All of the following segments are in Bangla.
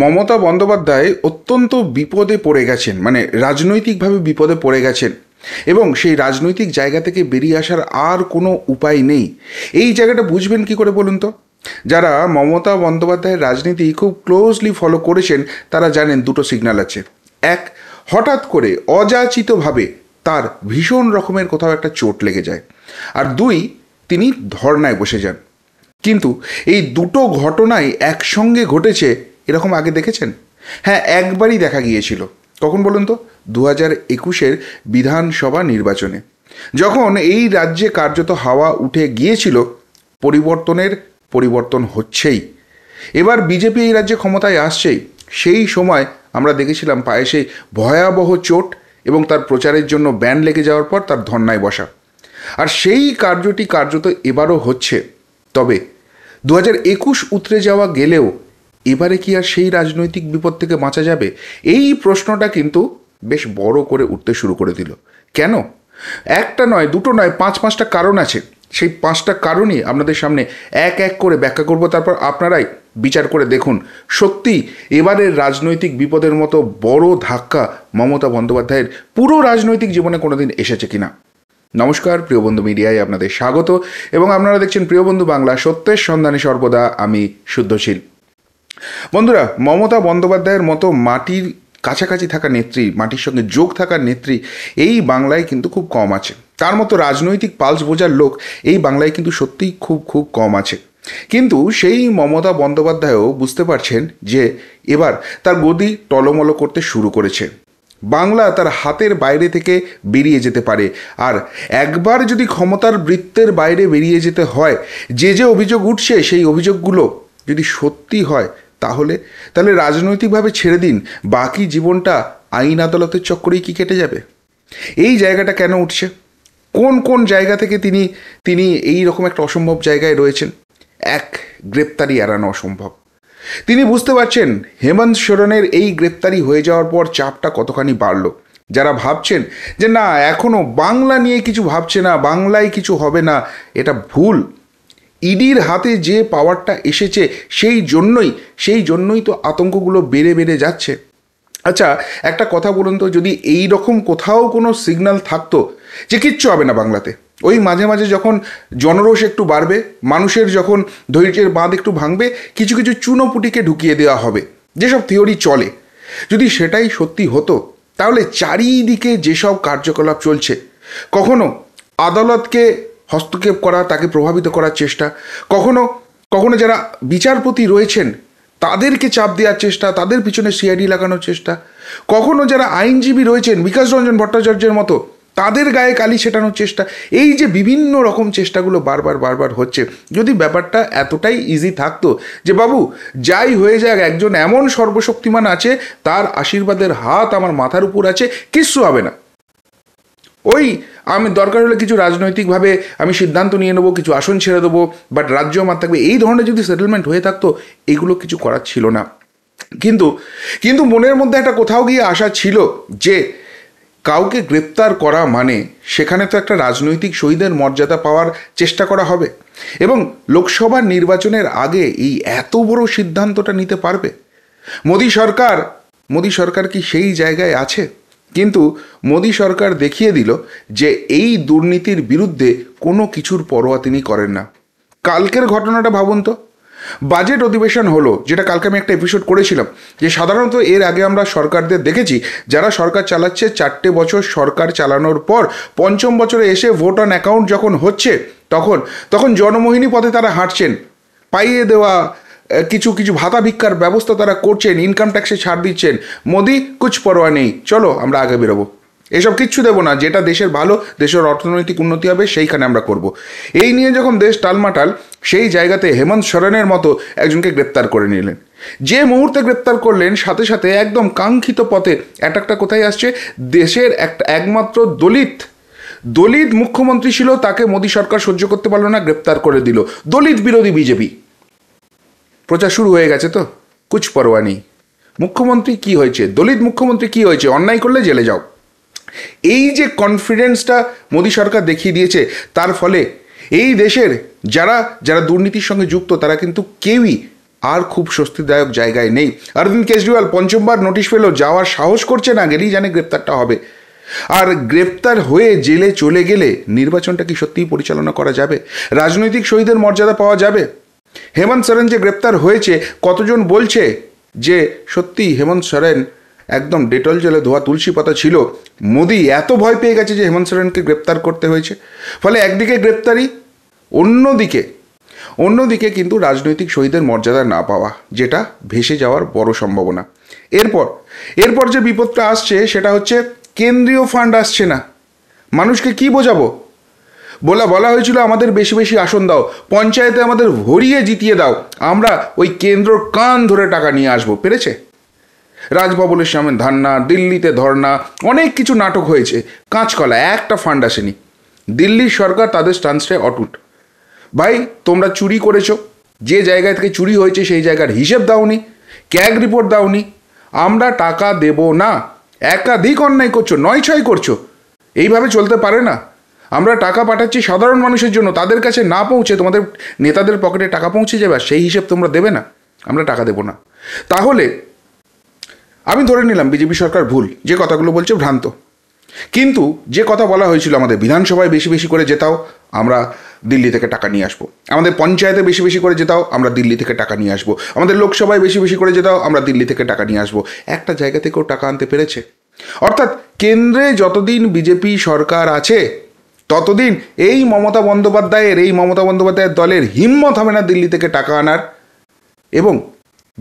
মমতা বন্দ্যোপাধ্যায় অত্যন্ত বিপদে পড়ে গেছেন মানে রাজনৈতিকভাবে বিপদে পড়ে গেছেন এবং সেই রাজনৈতিক জায়গা থেকে বেরিয়ে আসার আর কোনো উপায় নেই এই জায়গাটা বুঝবেন কি করে বলুন তো যারা মমতা বন্দ্যোপাধ্যায়ের রাজনীতি খুব ক্লোজলি ফলো করেছেন তারা জানেন দুটো সিগন্যাল আছে এক হঠাৎ করে অযাচিতভাবে তার ভীষণ রকমের কোথাও একটা চোট লেগে যায় আর দুই তিনি ধর্নায় বসে যান কিন্তু এই দুটো ঘটনাই একসঙ্গে ঘটেছে এরকম আগে দেখেছেন হ্যাঁ একবারই দেখা গিয়েছিল কখন বলুন তো দু হাজার একুশের বিধানসভা নির্বাচনে যখন এই রাজ্যে কার্যত হাওয়া উঠে গিয়েছিল পরিবর্তনের পরিবর্তন হচ্ছেই এবার বিজেপি এই রাজ্যে ক্ষমতায় আসছেই সেই সময় আমরা দেখেছিলাম পায়ে সেই ভয়াবহ চোট এবং তার প্রচারের জন্য ব্যান লেগে যাওয়ার পর তার ধর্নায় বসা আর সেই কার্যটি কার্যত এবারও হচ্ছে তবে দু হাজার একুশ উতরে যাওয়া গেলেও এবারে কি আর সেই রাজনৈতিক বিপদ থেকে বাঁচা যাবে এই প্রশ্নটা কিন্তু বেশ বড় করে উঠতে শুরু করে দিল কেন একটা নয় দুটো নয় পাঁচ পাঁচটা কারণ আছে সেই পাঁচটা কারণই আপনাদের সামনে এক এক করে ব্যাখ্যা করব তারপর আপনারাই বিচার করে দেখুন সত্যি এবারের রাজনৈতিক বিপদের মতো বড় ধাক্কা মমতা বন্দ্যোপাধ্যায়ের পুরো রাজনৈতিক জীবনে কোনোদিন এসেছে কিনা নমস্কার প্রিয় বন্ধু মিডিয়ায় আপনাদের স্বাগত এবং আপনারা দেখছেন প্রিয় বন্ধু বাংলা সত্যের সন্ধানে সর্বদা আমি শুদ্ধশীল বন্ধুরা মমতা বন্দ্যোপাধ্যায়ের মতো মাটির কাছাকাছি থাকা নেত্রী মাটির সঙ্গে যোগ থাকার নেত্রী এই বাংলায় কিন্তু খুব কম আছে তার মতো রাজনৈতিক পালস বোঝার লোক এই বাংলায় কিন্তু সত্যিই খুব খুব কম আছে কিন্তু সেই মমতা বন্দ্যোপাধ্যায়ও বুঝতে পারছেন যে এবার তার গদি টলমল করতে শুরু করেছে বাংলা তার হাতের বাইরে থেকে বেরিয়ে যেতে পারে আর একবার যদি ক্ষমতার বৃত্তের বাইরে বেরিয়ে যেতে হয় যে যে অভিযোগ উঠছে সেই অভিযোগগুলো যদি সত্যি হয় তাহলে তাহলে রাজনৈতিকভাবে ছেড়ে দিন বাকি জীবনটা আইন আদালতের চক্করেই কি কেটে যাবে এই জায়গাটা কেন উঠছে কোন কোন জায়গা থেকে তিনি তিনি এই রকম একটা অসম্ভব জায়গায় রয়েছেন এক গ্রেপ্তারি এড়ানো অসম্ভব তিনি বুঝতে পারছেন হেমন্ত সোরেনের এই গ্রেপ্তারি হয়ে যাওয়ার পর চাপটা কতখানি বাড়ল যারা ভাবছেন যে না এখনও বাংলা নিয়ে কিছু ভাবছে না বাংলায় কিছু হবে না এটা ভুল ইডির হাতে যে পাওয়ারটা এসেছে সেই জন্যই সেই জন্যই তো আতঙ্কগুলো বেড়ে বেড়ে যাচ্ছে আচ্ছা একটা কথা বলুন তো যদি এই রকম কোথাও কোনো সিগন্যাল থাকতো যে কিচ্ছু হবে না বাংলাতে ওই মাঝে মাঝে যখন জনরোষ একটু বাড়বে মানুষের যখন ধৈর্যের বাঁধ একটু ভাঙবে কিছু কিছু চুনোপুটিকে ঢুকিয়ে দেওয়া হবে যেসব থিওরি চলে যদি সেটাই সত্যি হতো তাহলে চারিদিকে যেসব কার্যকলাপ চলছে কখনো আদালতকে হস্তক্ষেপ করা তাকে প্রভাবিত করার চেষ্টা কখনো কখনো যারা বিচারপতি রয়েছেন তাদেরকে চাপ দেওয়ার চেষ্টা তাদের পিছনে সিআইডি লাগানোর চেষ্টা কখনো যারা আইনজীবী রয়েছেন বিকাশ রঞ্জন ভট্টাচার্যের মতো তাদের গায়ে কালি ছেটানোর চেষ্টা এই যে বিভিন্ন রকম চেষ্টাগুলো বারবার বারবার হচ্ছে যদি ব্যাপারটা এতটাই ইজি থাকতো যে বাবু যাই হয়ে যাক একজন এমন সর্বশক্তিমান আছে তার আশীর্বাদের হাত আমার মাথার উপর আছে কিচ্ছু হবে না ওই আমি দরকার হলে কিছু রাজনৈতিকভাবে আমি সিদ্ধান্ত নিয়ে নেবো কিছু আসন ছেড়ে দেবো বাট রাজ্য আমার থাকবে এই ধরনের যদি সেটেলমেন্ট হয়ে থাকতো এগুলো কিছু করার ছিল না কিন্তু কিন্তু মনের মধ্যে একটা কোথাও গিয়ে আশা ছিল যে কাউকে গ্রেপ্তার করা মানে সেখানে তো একটা রাজনৈতিক শহীদের মর্যাদা পাওয়ার চেষ্টা করা হবে এবং লোকসভা নির্বাচনের আগে এই এত বড় সিদ্ধান্তটা নিতে পারবে মোদী সরকার মোদী সরকার কি সেই জায়গায় আছে কিন্তু মোদী সরকার দেখিয়ে দিল যে এই দুর্নীতির বিরুদ্ধে কোনো কিছুর পরোয়া তিনি করেন না কালকের ঘটনাটা ভাবুন তো বাজেট অধিবেশন হলো যেটা কালকে আমি একটা এপিসোড করেছিলাম যে সাধারণত এর আগে আমরা সরকারদের দেখেছি যারা সরকার চালাচ্ছে চারটে বছর সরকার চালানোর পর পঞ্চম বছরে এসে ভোট অ্যাকাউন্ট যখন হচ্ছে তখন তখন জনমোহিনী পথে তারা হাঁটছেন পাইয়ে দেওয়া কিছু কিছু ভাতা ভিক্ষার ব্যবস্থা তারা করছেন ইনকাম ট্যাক্সে ছাড় দিচ্ছেন মোদি কুছ পরোয়া নেই চলো আমরা আগে বেরোবো এসব কিচ্ছু দেবো না যেটা দেশের ভালো দেশের অর্থনৈতিক উন্নতি হবে সেইখানে আমরা করব এই নিয়ে যখন দেশ টালমাটাল সেই জায়গাতে হেমন্ত সরেনের মতো একজনকে গ্রেপ্তার করে নিলেন যে মুহূর্তে গ্রেপ্তার করলেন সাথে সাথে একদম কাঙ্ক্ষিত পথে অ্যাটাকটা কোথায় আসছে দেশের একটা একমাত্র দলিত দলিত মুখ্যমন্ত্রী ছিল তাকে মোদী সরকার সহ্য করতে পারলো না গ্রেপ্তার করে দিল দলিত বিরোধী বিজেপি প্রচার শুরু হয়ে গেছে তো কুছ পরোয়া নেই মুখ্যমন্ত্রী কি হয়েছে দলিত মুখ্যমন্ত্রী কি হয়েছে অন্যায় করলে জেলে যাও এই যে কনফিডেন্সটা মোদী সরকার দেখিয়ে দিয়েছে তার ফলে এই দেশের যারা যারা দুর্নীতির সঙ্গে যুক্ত তারা কিন্তু কেউই আর খুব স্বস্তিদায়ক জায়গায় নেই অরবিন্দ কেজরিওয়াল পঞ্চমবার নোটিশ পেল যাওয়ার সাহস করছে না গেলেই জানে গ্রেপ্তারটা হবে আর গ্রেপ্তার হয়ে জেলে চলে গেলে নির্বাচনটা কি সত্যিই পরিচালনা করা যাবে রাজনৈতিক শহীদের মর্যাদা পাওয়া যাবে হেমন্ত সরেন যে গ্রেপ্তার হয়েছে কতজন বলছে যে সত্যি হেমন্ত সরেন একদম ডেটল জলে ধোয়া তুলসী পাতা ছিল মোদি এত ভয় পেয়ে গেছে যে হেমন্ত সরেনকে গ্রেপ্তার করতে হয়েছে ফলে একদিকে গ্রেপ্তারি অন্যদিকে অন্যদিকে কিন্তু রাজনৈতিক শহীদের মর্যাদা না পাওয়া যেটা ভেসে যাওয়ার বড় সম্ভাবনা এরপর এরপর যে বিপদটা আসছে সেটা হচ্ছে কেন্দ্রীয় ফান্ড আসছে না মানুষকে কি বোঝাবো বলা বলা হয়েছিল আমাদের বেশি বেশি আসন দাও পঞ্চায়েতে আমাদের ভরিয়ে জিতিয়ে দাও আমরা ওই কেন্দ্রর কান ধরে টাকা নিয়ে আসবো পেরেছে রাজভবনের সামনে ধান্না দিল্লিতে ধর্না অনেক কিছু নাটক হয়েছে কাঁচকলা একটা ফান্ড আসেনি দিল্লির সরকার তাদের স্টান্সটাই অটুট ভাই তোমরা চুরি করেছ যে জায়গা থেকে চুরি হয়েছে সেই জায়গার হিসেব দাওনি ক্যাগ রিপোর্ট দাওনি আমরা টাকা দেব না একাধিক অন্যায় করছো নয় ছয় করছো এইভাবে চলতে পারে না আমরা টাকা পাঠাচ্ছি সাধারণ মানুষের জন্য তাদের কাছে না পৌঁছে তোমাদের নেতাদের পকেটে টাকা পৌঁছে যাবে সেই হিসেব তোমরা দেবে না আমরা টাকা দেবো না তাহলে আমি ধরে নিলাম বিজেপি সরকার ভুল যে কথাগুলো বলছে ভ্রান্ত কিন্তু যে কথা বলা হয়েছিল আমাদের বিধানসভায় বেশি বেশি করে যেতাও আমরা দিল্লি থেকে টাকা নিয়ে আসবো আমাদের পঞ্চায়েতে বেশি বেশি করে যেতাও আমরা দিল্লি থেকে টাকা নিয়ে আসবো আমাদের লোকসভায় বেশি বেশি করে যেতাও আমরা দিল্লি থেকে টাকা নিয়ে আসবো একটা জায়গা থেকেও টাকা আনতে পেরেছে অর্থাৎ কেন্দ্রে যতদিন বিজেপি সরকার আছে ততদিন এই মমতা বন্দ্যোপাধ্যায়ের এই মমতা বন্দ্যোপাধ্যায়ের দলের হিম্মত হবে না দিল্লি থেকে টাকা আনার এবং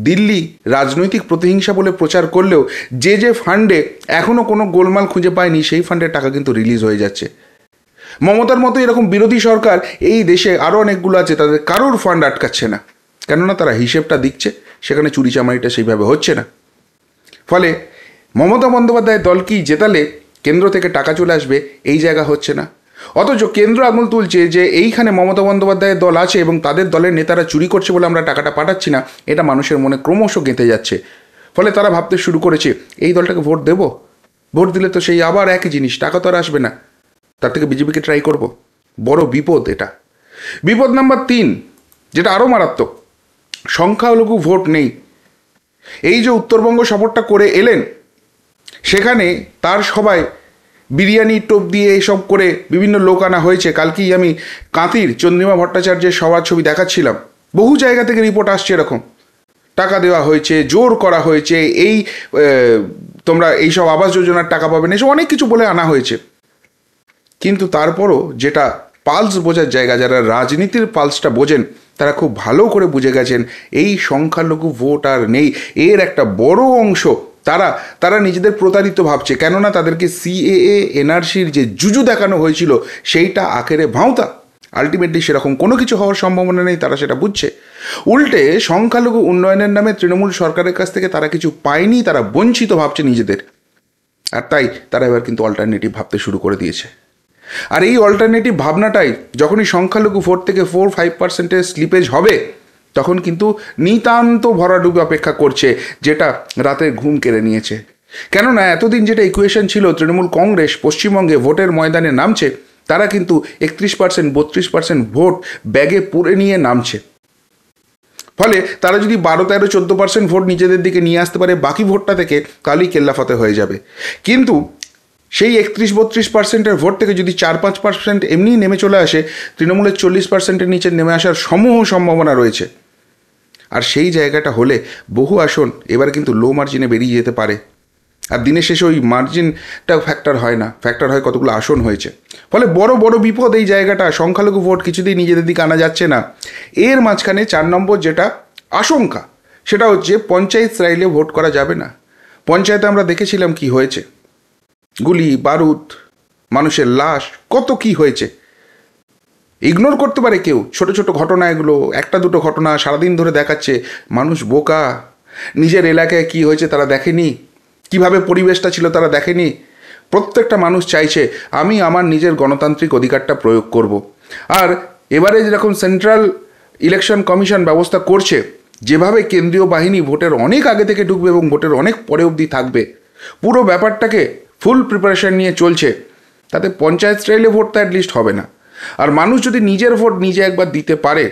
দিল্লি রাজনৈতিক প্রতিহিংসা বলে প্রচার করলেও যে যে ফান্ডে এখনও কোনো গোলমাল খুঁজে পায়নি সেই ফান্ডের টাকা কিন্তু রিলিজ হয়ে যাচ্ছে মমতার মতো এরকম বিরোধী সরকার এই দেশে আরও অনেকগুলো আছে তাদের কারোর ফান্ড আটকাচ্ছে না কেননা তারা হিসেবটা দিচ্ছে সেখানে চুরিচামারিটা সেইভাবে হচ্ছে না ফলে মমতা বন্দ্যোপাধ্যায়ের কি জেতালে কেন্দ্র থেকে টাকা চলে আসবে এই জায়গা হচ্ছে না অথচ কেন্দ্র আঙুল তুলছে যে এইখানে মমতা বন্দ্যোপাধ্যায়ের দল আছে এবং তাদের দলের নেতারা চুরি করছে বলে আমরা টাকাটা পাঠাচ্ছি না এটা মানুষের মনে ক্রমশ গেঁথে যাচ্ছে ফলে তারা ভাবতে শুরু করেছে এই দলটাকে ভোট দেব ভোট দিলে তো সেই আবার একই জিনিস টাকা তো আর আসবে না তার থেকে বিজেপিকে ট্রাই করব বড় বিপদ এটা বিপদ নাম্বার তিন যেটা আরও মারাত্মক সংখ্যালঘু ভোট নেই এই যে উত্তরবঙ্গ সফরটা করে এলেন সেখানে তার সবাই বিরিয়ানি টোপ দিয়ে এইসব করে বিভিন্ন লোক আনা হয়েছে কালকেই আমি কাঁতির চন্দ্রিমা ভট্টাচার্যের সবার ছবি দেখাচ্ছিলাম বহু জায়গা থেকে রিপোর্ট আসছে এরকম টাকা দেওয়া হয়েছে জোর করা হয়েছে এই তোমরা এইসব আবাস যোজনার টাকা পাবে না এসব অনেক কিছু বলে আনা হয়েছে কিন্তু তারপরও যেটা পালস বোঝার জায়গা যারা রাজনীতির পালসটা বোঝেন তারা খুব ভালো করে বুঝে গেছেন এই সংখ্যালঘু ভোট আর নেই এর একটা বড় অংশ তারা তারা নিজেদের প্রতারিত ভাবছে কেননা তাদেরকে সিএএ এনআরসির যে জুজু দেখানো হয়েছিল সেইটা আখেরে ভাঁওতা আলটিমেটলি সেরকম কোনো কিছু হওয়ার সম্ভাবনা নেই তারা সেটা বুঝছে উল্টে সংখ্যালঘু উন্নয়নের নামে তৃণমূল সরকারের কাছ থেকে তারা কিছু পায়নি তারা বঞ্চিত ভাবছে নিজেদের আর তাই তারা এবার কিন্তু অল্টারনেটিভ ভাবতে শুরু করে দিয়েছে আর এই অল্টারনেটিভ ভাবনাটাই যখনই সংখ্যালঘু ফোর থেকে ফোর ফাইভ পার্সেন্টের স্লিপেজ হবে তখন কিন্তু নিতান্ত ভরাডুবি অপেক্ষা করছে যেটা রাতে ঘুম কেড়ে নিয়েছে কেননা এতদিন যেটা ইকুয়েশন ছিল তৃণমূল কংগ্রেস পশ্চিমবঙ্গে ভোটের ময়দানে নামছে তারা কিন্তু একত্রিশ পার্সেন্ট বত্রিশ পার্সেন্ট ভোট ব্যাগে পুরে নিয়ে নামছে ফলে তারা যদি বারো তেরো চোদ্দো পার্সেন্ট ভোট নিজেদের দিকে নিয়ে আসতে পারে বাকি ভোটটা থেকে কালই কেল্লাফাতে হয়ে যাবে কিন্তু সেই একত্রিশ বত্রিশ পার্সেন্টের ভোট থেকে যদি চার পাঁচ পার্সেন্ট এমনিই নেমে চলে আসে তৃণমূলের চল্লিশ পার্সেন্টের নিচে নেমে আসার সমূহ সম্ভাবনা রয়েছে আর সেই জায়গাটা হলে বহু আসন এবার কিন্তু লো মার্জিনে বেরিয়ে যেতে পারে আর দিনের শেষে ওই মার্জিনটাও ফ্যাক্টর হয় না ফ্যাক্টর হয় কতগুলো আসন হয়েছে ফলে বড় বড় বিপদ এই জায়গাটা সংখ্যালঘু ভোট কিছুতেই নিজেদের দিকে আনা যাচ্ছে না এর মাঝখানে চার নম্বর যেটা আশঙ্কা সেটা হচ্ছে পঞ্চায়েত স্টাইলে ভোট করা যাবে না পঞ্চায়েতে আমরা দেখেছিলাম কি হয়েছে গুলি বারুদ মানুষের লাশ কত কি হয়েছে ইগনোর করতে পারে কেউ ছোট ছোট ঘটনা এগুলো একটা দুটো ঘটনা সারাদিন ধরে দেখাচ্ছে মানুষ বোকা নিজের এলাকায় কি হয়েছে তারা দেখেনি কিভাবে পরিবেশটা ছিল তারা দেখেনি প্রত্যেকটা মানুষ চাইছে আমি আমার নিজের গণতান্ত্রিক অধিকারটা প্রয়োগ করব। আর এবারে যেরকম সেন্ট্রাল ইলেকশন কমিশন ব্যবস্থা করছে যেভাবে কেন্দ্রীয় বাহিনী ভোটের অনেক আগে থেকে ঢুকবে এবং ভোটের অনেক পরে অবধি থাকবে পুরো ব্যাপারটাকে ফুল প্রিপারেশন নিয়ে চলছে তাতে পঞ্চায়েত স্টাইলে ভোটটা অ্যাটলিস্ট হবে না আর মানুষ যদি নিজের ভোট নিজে একবার দিতে পারে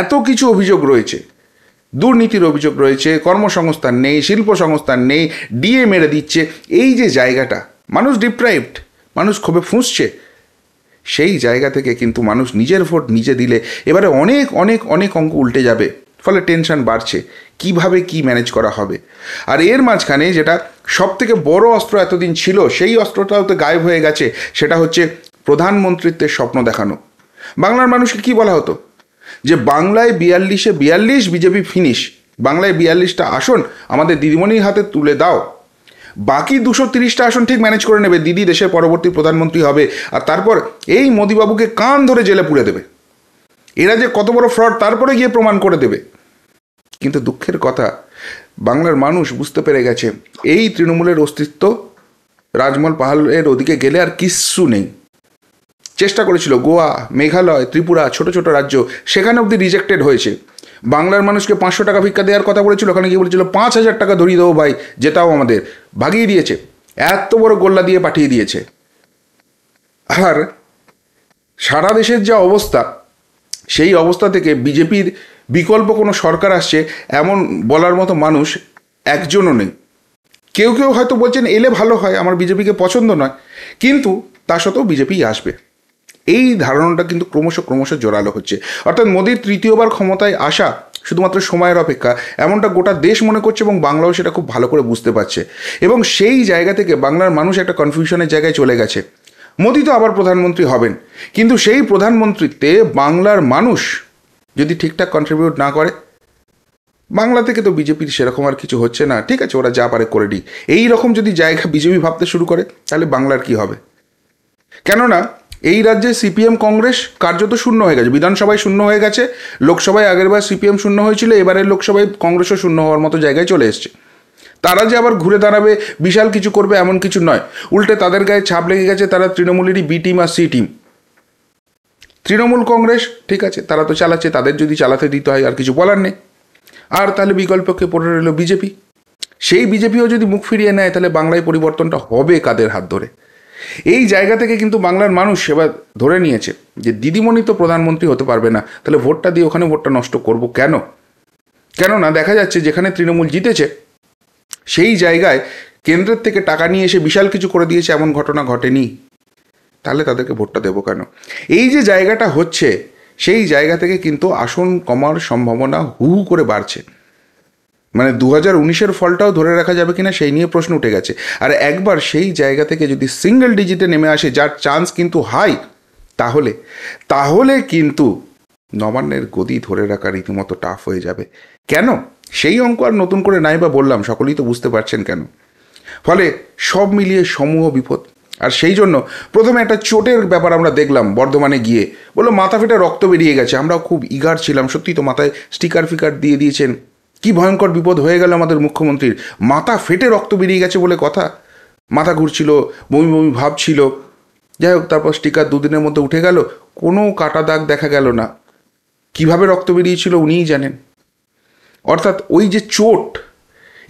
এত কিছু অভিযোগ রয়েছে দুর্নীতির অভিযোগ রয়েছে কর্মসংস্থান নেই শিল্প সংস্থান নেই ডিএ মেরে দিচ্ছে এই যে জায়গাটা মানুষ ডিপ্রাইভড মানুষ ক্ষোভে ফুঁসছে সেই জায়গা থেকে কিন্তু মানুষ নিজের ভোট নিজে দিলে এবারে অনেক অনেক অনেক অঙ্ক উল্টে যাবে ফলে টেনশন বাড়ছে কিভাবে কি ম্যানেজ করা হবে আর এর মাঝখানে যেটা সবথেকে বড় অস্ত্র এতদিন ছিল সেই অস্ত্রটাও তো গায়েব হয়ে গেছে সেটা হচ্ছে প্রধানমন্ত্রীত্বের স্বপ্ন দেখানো বাংলার মানুষকে কি বলা হতো যে বাংলায় বিয়াল্লিশে বিয়াল্লিশ বিজেপি ফিনিশ বাংলায় বিয়াল্লিশটা আসন আমাদের দিদিমণির হাতে তুলে দাও বাকি দুশো তিরিশটা আসন ঠিক ম্যানেজ করে নেবে দিদি দেশের পরবর্তী প্রধানমন্ত্রী হবে আর তারপর এই মোদিবাবুকে কান ধরে জেলে পুড়ে দেবে এরা যে কত বড় ফ্রড তারপরে গিয়ে প্রমাণ করে দেবে কিন্তু দুঃখের কথা বাংলার মানুষ বুঝতে পেরে গেছে এই তৃণমূলের অস্তিত্ব রাজমহল পাহাড়ের ওদিকে গেলে আর কিচ্ছু নেই চেষ্টা করেছিল গোয়া মেঘালয় ত্রিপুরা ছোট ছোট রাজ্য সেখানে অবধি রিজেক্টেড হয়েছে বাংলার মানুষকে পাঁচশো টাকা ভিক্ষা দেওয়ার কথা বলেছিল ওখানে গিয়ে বলেছিল পাঁচ হাজার টাকা ধরিয়ে দেবো ভাই যেটাও আমাদের ভাগিয়ে দিয়েছে এত বড় গোল্লা দিয়ে পাঠিয়ে দিয়েছে আর সারা দেশের যা অবস্থা সেই অবস্থা থেকে বিজেপির বিকল্প কোনো সরকার আসছে এমন বলার মতো মানুষ একজনও নেই কেউ কেউ হয়তো বলছেন এলে ভালো হয় আমার বিজেপিকে পছন্দ নয় কিন্তু তা সত্ত্বেও বিজেপি আসবে এই ধারণাটা কিন্তু ক্রমশ ক্রমশ জোরালো হচ্ছে অর্থাৎ মোদির তৃতীয়বার ক্ষমতায় আসা শুধুমাত্র সময়ের অপেক্ষা এমনটা গোটা দেশ মনে করছে এবং বাংলাও সেটা খুব ভালো করে বুঝতে পারছে এবং সেই জায়গা থেকে বাংলার মানুষ একটা কনফিউশনের জায়গায় চলে গেছে মোদি তো আবার প্রধানমন্ত্রী হবেন কিন্তু সেই প্রধানমন্ত্রীতে বাংলার মানুষ যদি ঠিকঠাক কন্ট্রিবিউট না করে বাংলা থেকে তো বিজেপির সেরকম আর কিছু হচ্ছে না ঠিক আছে ওরা যা পারে করে দিই এই রকম যদি জায়গা বিজেপি ভাবতে শুরু করে তাহলে বাংলার কি হবে কেননা এই রাজ্যে সিপিএম কংগ্রেস কার্যত শূন্য হয়ে গেছে বিধানসভায় শূন্য হয়ে গেছে লোকসভায় আগেরবার সিপিএম শূন্য হয়েছিল এবারের লোকসভায় কংগ্রেসও শূন্য হওয়ার মতো জায়গায় চলে এসছে তারা যে আবার ঘুরে দাঁড়াবে বিশাল কিছু করবে এমন কিছু নয় উল্টে তাদের গায়ে ছাপ লেগে গেছে তারা তৃণমূলেরই বি টিম আর সি টিম তৃণমূল কংগ্রেস ঠিক আছে তারা তো চালাচ্ছে তাদের যদি চালাতে দিতে হয় আর কিছু বলার নেই আর তাহলে বিকল্পকে পড়ে রইল বিজেপি সেই বিজেপিও যদি মুখ ফিরিয়ে নেয় তাহলে বাংলায় পরিবর্তনটা হবে কাদের হাত ধরে এই জায়গা থেকে কিন্তু বাংলার মানুষ সেবা ধরে নিয়েছে যে দিদিমণি তো প্রধানমন্ত্রী হতে পারবে না তাহলে ভোটটা দিয়ে ওখানে ভোটটা নষ্ট করব কেন কেননা দেখা যাচ্ছে যেখানে তৃণমূল জিতেছে সেই জায়গায় কেন্দ্রের থেকে টাকা নিয়ে এসে বিশাল কিছু করে দিয়েছে এমন ঘটনা ঘটেনি তাহলে তাদেরকে ভোটটা দেবো কেন এই যে জায়গাটা হচ্ছে সেই জায়গা থেকে কিন্তু আসন কমার সম্ভাবনা হু করে বাড়ছে মানে দু হাজার উনিশের ফলটাও ধরে রাখা যাবে কিনা সেই নিয়ে প্রশ্ন উঠে গেছে আর একবার সেই জায়গা থেকে যদি সিঙ্গেল ডিজিটে নেমে আসে যার চান্স কিন্তু হাই তাহলে তাহলে কিন্তু নবান্নের গদি ধরে রাখা রীতিমতো টাফ হয়ে যাবে কেন সেই অঙ্ক আর নতুন করে নাই বা বললাম সকলেই তো বুঝতে পারছেন কেন ফলে সব মিলিয়ে সমূহ বিপদ আর সেই জন্য প্রথমে একটা চোটের ব্যাপার আমরা দেখলাম বর্ধমানে গিয়ে বললো মাথা ফেটে রক্ত বেরিয়ে গেছে আমরা খুব ইগার ছিলাম সত্যি তো মাথায় স্টিকার ফিকার দিয়ে দিয়েছেন কি ভয়ঙ্কর বিপদ হয়ে গেল আমাদের মুখ্যমন্ত্রীর মাথা ফেটে রক্ত বেরিয়ে গেছে বলে কথা মাথা ঘুরছিল বমি বমি ভাবছিল যাই হোক তারপর স্টিকার দুদিনের মধ্যে উঠে গেল কোনো কাটা দাগ দেখা গেল না কিভাবে রক্ত বেরিয়েছিল উনিই জানেন অর্থাৎ ওই যে চোট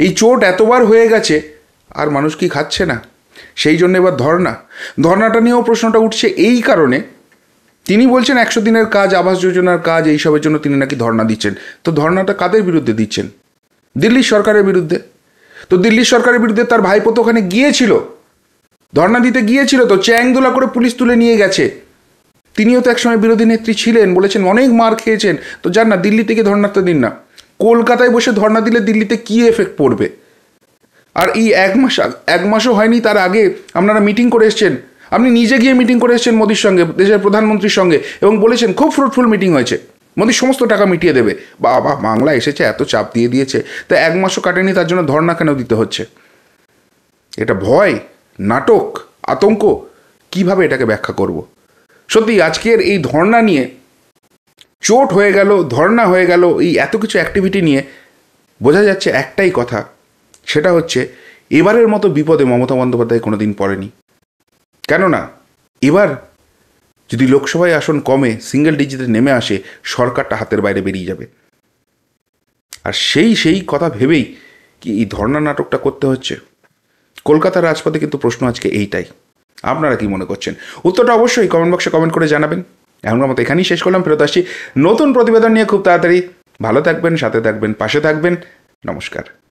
এই চোট এতবার হয়ে গেছে আর মানুষ কি খাচ্ছে না সেই জন্য এবার ধর্না ধর্নাটা নিয়েও প্রশ্নটা উঠছে এই কারণে তিনি বলছেন একশো দিনের কাজ আবাস যোজনার কাজ এইসবের জন্য তিনি নাকি ধর্ণা দিচ্ছেন তো ধর্ণাটা কাদের বিরুদ্ধে দিচ্ছেন দিল্লির সরকারের বিরুদ্ধে তো দিল্লির সরকারের বিরুদ্ধে তার ভাইপো তো ওখানে গিয়েছিল ধর্ণা দিতে গিয়েছিল তো চ্যাংদোলা করে পুলিশ তুলে নিয়ে গেছে তিনিও তো একসময় বিরোধী নেত্রী ছিলেন বলেছেন অনেক মার খেয়েছেন তো যান না দিল্লি থেকে তো দিন না কলকাতায় বসে ধর্ণা দিলে দিল্লিতে কী এফেক্ট পড়বে আর এই এক মাস এক মাসও হয়নি তার আগে আপনারা মিটিং করে এসছেন আপনি নিজে গিয়ে মিটিং করে এসেছেন মোদীর সঙ্গে দেশের প্রধানমন্ত্রীর সঙ্গে এবং বলেছেন খুব ফ্রুটফুল মিটিং হয়েছে মোদী সমস্ত টাকা মিটিয়ে দেবে বাবা বাংলা এসেছে এত চাপ দিয়ে দিয়েছে তা এক মাসও কাটেনি তার জন্য ধর্না কেন দিতে হচ্ছে এটা ভয় নাটক আতঙ্ক কিভাবে এটাকে ব্যাখ্যা করব সত্যি আজকের এই ধর্না নিয়ে চোট হয়ে গেল ধর্না হয়ে গেল এই এত কিছু অ্যাক্টিভিটি নিয়ে বোঝা যাচ্ছে একটাই কথা সেটা হচ্ছে এবারের মতো বিপদে মমতা বন্দ্যোপাধ্যায় কোনো দিন পড়েনি কেননা এবার যদি লোকসভায় আসন কমে সিঙ্গেল ডিজিটে নেমে আসে সরকারটা হাতের বাইরে বেরিয়ে যাবে আর সেই সেই কথা ভেবেই কি এই ধর্ণা নাটকটা করতে হচ্ছে কলকাতার রাজপথে কিন্তু প্রশ্ন আজকে এইটাই আপনারা কি মনে করছেন উত্তরটা অবশ্যই কমেন্ট বক্সে কমেন্ট করে জানাবেন এমন মতো এখানেই শেষ করলাম ফেরত আসছি নতুন প্রতিবেদন নিয়ে খুব তাড়াতাড়ি ভালো থাকবেন সাথে থাকবেন পাশে থাকবেন নমস্কার